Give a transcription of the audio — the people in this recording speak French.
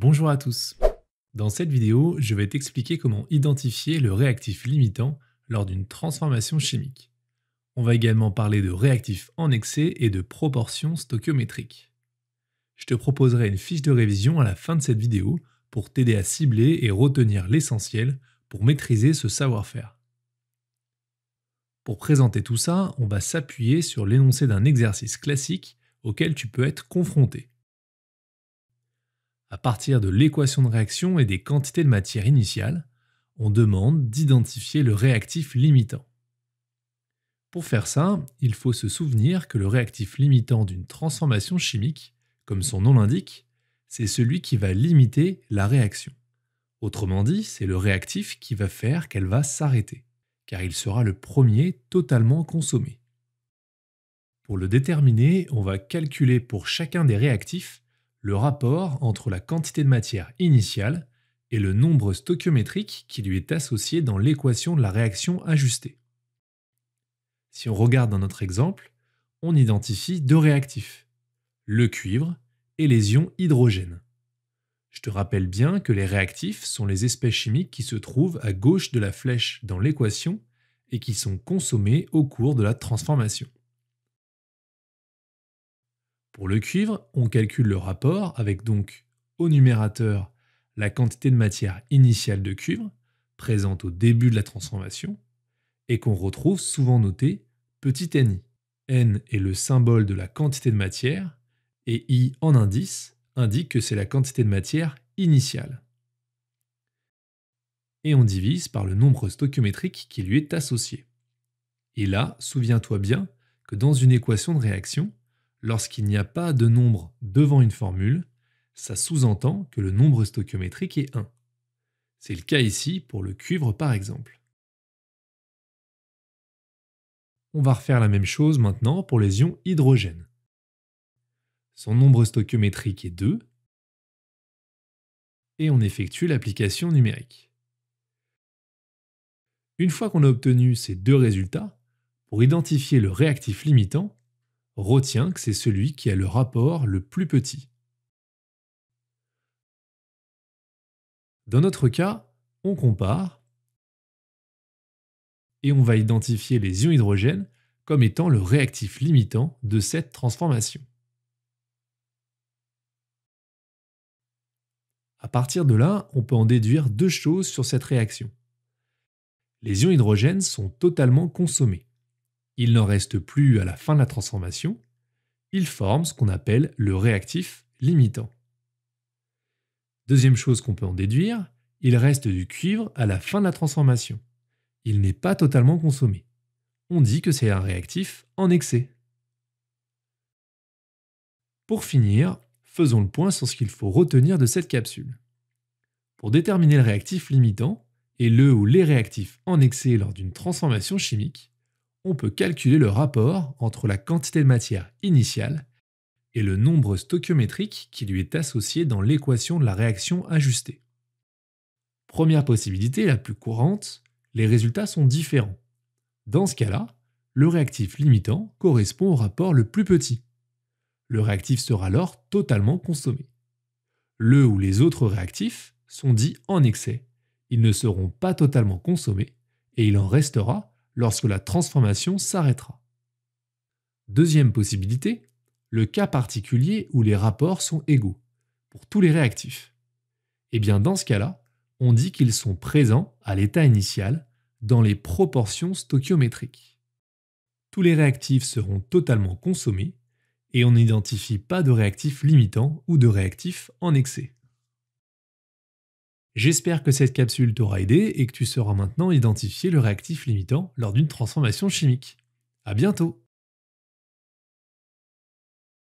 Bonjour à tous Dans cette vidéo, je vais t'expliquer comment identifier le réactif limitant lors d'une transformation chimique. On va également parler de réactifs en excès et de proportions stoichiométriques. Je te proposerai une fiche de révision à la fin de cette vidéo pour t'aider à cibler et retenir l'essentiel pour maîtriser ce savoir-faire. Pour présenter tout ça, on va s'appuyer sur l'énoncé d'un exercice classique auquel tu peux être confronté. À partir de l'équation de réaction et des quantités de matière initiales, on demande d'identifier le réactif limitant. Pour faire ça, il faut se souvenir que le réactif limitant d'une transformation chimique, comme son nom l'indique, c'est celui qui va limiter la réaction. Autrement dit, c'est le réactif qui va faire qu'elle va s'arrêter, car il sera le premier totalement consommé. Pour le déterminer, on va calculer pour chacun des réactifs le rapport entre la quantité de matière initiale et le nombre stoichiométrique qui lui est associé dans l'équation de la réaction ajustée. Si on regarde dans notre exemple, on identifie deux réactifs, le cuivre et les ions hydrogène. Je te rappelle bien que les réactifs sont les espèces chimiques qui se trouvent à gauche de la flèche dans l'équation et qui sont consommées au cours de la transformation. Pour le cuivre, on calcule le rapport avec donc au numérateur la quantité de matière initiale de cuivre présente au début de la transformation et qu'on retrouve souvent notée petit ni. N est le symbole de la quantité de matière et I en indice indique que c'est la quantité de matière initiale. Et on divise par le nombre stoichiométrique qui lui est associé. Et là, souviens-toi bien que dans une équation de réaction, Lorsqu'il n'y a pas de nombre devant une formule, ça sous-entend que le nombre stoichiométrique est 1. C'est le cas ici pour le cuivre par exemple. On va refaire la même chose maintenant pour les ions hydrogène. Son nombre stoichiométrique est 2 et on effectue l'application numérique. Une fois qu'on a obtenu ces deux résultats, pour identifier le réactif limitant, retient que c'est celui qui a le rapport le plus petit. Dans notre cas, on compare et on va identifier les ions hydrogènes comme étant le réactif limitant de cette transformation. À partir de là, on peut en déduire deux choses sur cette réaction. Les ions hydrogènes sont totalement consommés il n'en reste plus à la fin de la transformation, il forme ce qu'on appelle le réactif limitant. Deuxième chose qu'on peut en déduire, il reste du cuivre à la fin de la transformation. Il n'est pas totalement consommé. On dit que c'est un réactif en excès. Pour finir, faisons le point sur ce qu'il faut retenir de cette capsule. Pour déterminer le réactif limitant et le ou les réactifs en excès lors d'une transformation chimique, on peut calculer le rapport entre la quantité de matière initiale et le nombre stoichiométrique qui lui est associé dans l'équation de la réaction ajustée. Première possibilité, la plus courante, les résultats sont différents. Dans ce cas-là, le réactif limitant correspond au rapport le plus petit. Le réactif sera alors totalement consommé. Le ou les autres réactifs sont dits en excès. Ils ne seront pas totalement consommés et il en restera lorsque la transformation s'arrêtera. Deuxième possibilité, le cas particulier où les rapports sont égaux, pour tous les réactifs. Eh bien dans ce cas-là, on dit qu'ils sont présents à l'état initial dans les proportions stoichiométriques. Tous les réactifs seront totalement consommés et on n'identifie pas de réactifs limitants ou de réactifs en excès. J'espère que cette capsule t'aura aidé et que tu sauras maintenant identifier le réactif limitant lors d'une transformation chimique. À bientôt